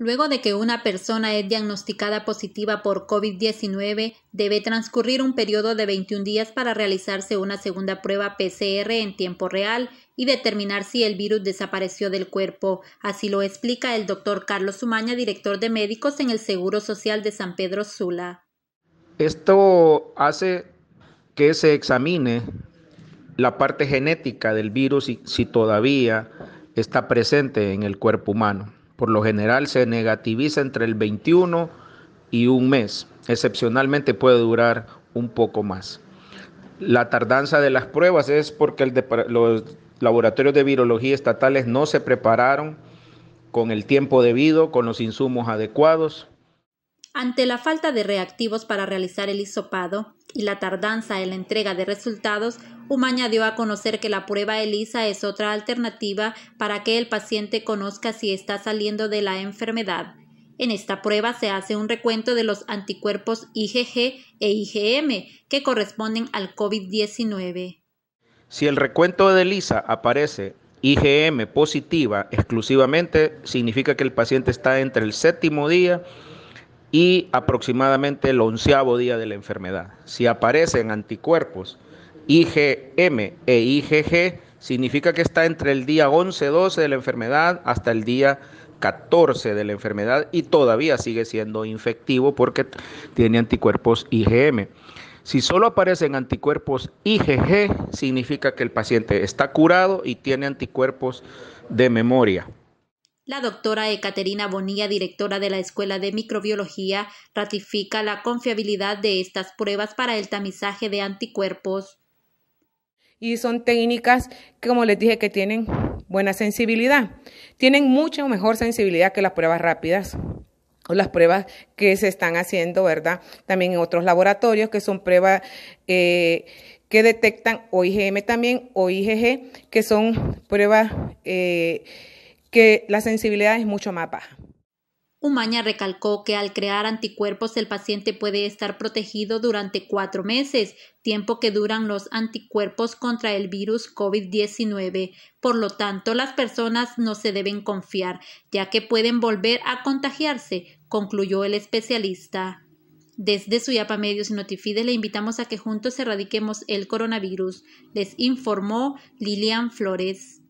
Luego de que una persona es diagnosticada positiva por COVID-19, debe transcurrir un periodo de 21 días para realizarse una segunda prueba PCR en tiempo real y determinar si el virus desapareció del cuerpo. Así lo explica el doctor Carlos Sumaña, director de médicos en el Seguro Social de San Pedro Sula. Esto hace que se examine la parte genética del virus y si todavía está presente en el cuerpo humano. Por lo general se negativiza entre el 21 y un mes. Excepcionalmente puede durar un poco más. La tardanza de las pruebas es porque el los laboratorios de virología estatales no se prepararon con el tiempo debido, con los insumos adecuados. Ante la falta de reactivos para realizar el isopado y la tardanza en la entrega de resultados, Umaña dio a conocer que la prueba ELISA es otra alternativa para que el paciente conozca si está saliendo de la enfermedad. En esta prueba se hace un recuento de los anticuerpos IgG e IgM que corresponden al COVID-19. Si el recuento de ELISA aparece IgM positiva exclusivamente, significa que el paciente está entre el séptimo día y aproximadamente el onceavo día de la enfermedad. Si aparecen anticuerpos IgM e IgG, significa que está entre el día 11-12 de la enfermedad hasta el día 14 de la enfermedad y todavía sigue siendo infectivo porque tiene anticuerpos IgM. Si solo aparecen anticuerpos IgG, significa que el paciente está curado y tiene anticuerpos de memoria. La doctora Ecaterina Bonilla, directora de la Escuela de Microbiología, ratifica la confiabilidad de estas pruebas para el tamizaje de anticuerpos. Y son técnicas, que, como les dije, que tienen buena sensibilidad. Tienen mucha mejor sensibilidad que las pruebas rápidas o las pruebas que se están haciendo, ¿verdad? También en otros laboratorios, que son pruebas eh, que detectan OIGM también, o IgG, que son pruebas... Eh, que la sensibilidad es mucho más baja. Umaña recalcó que al crear anticuerpos el paciente puede estar protegido durante cuatro meses, tiempo que duran los anticuerpos contra el virus COVID-19. Por lo tanto, las personas no se deben confiar, ya que pueden volver a contagiarse, concluyó el especialista. Desde Suyapa Medios y Notifide le invitamos a que juntos erradiquemos el coronavirus, les informó Lilian Flores.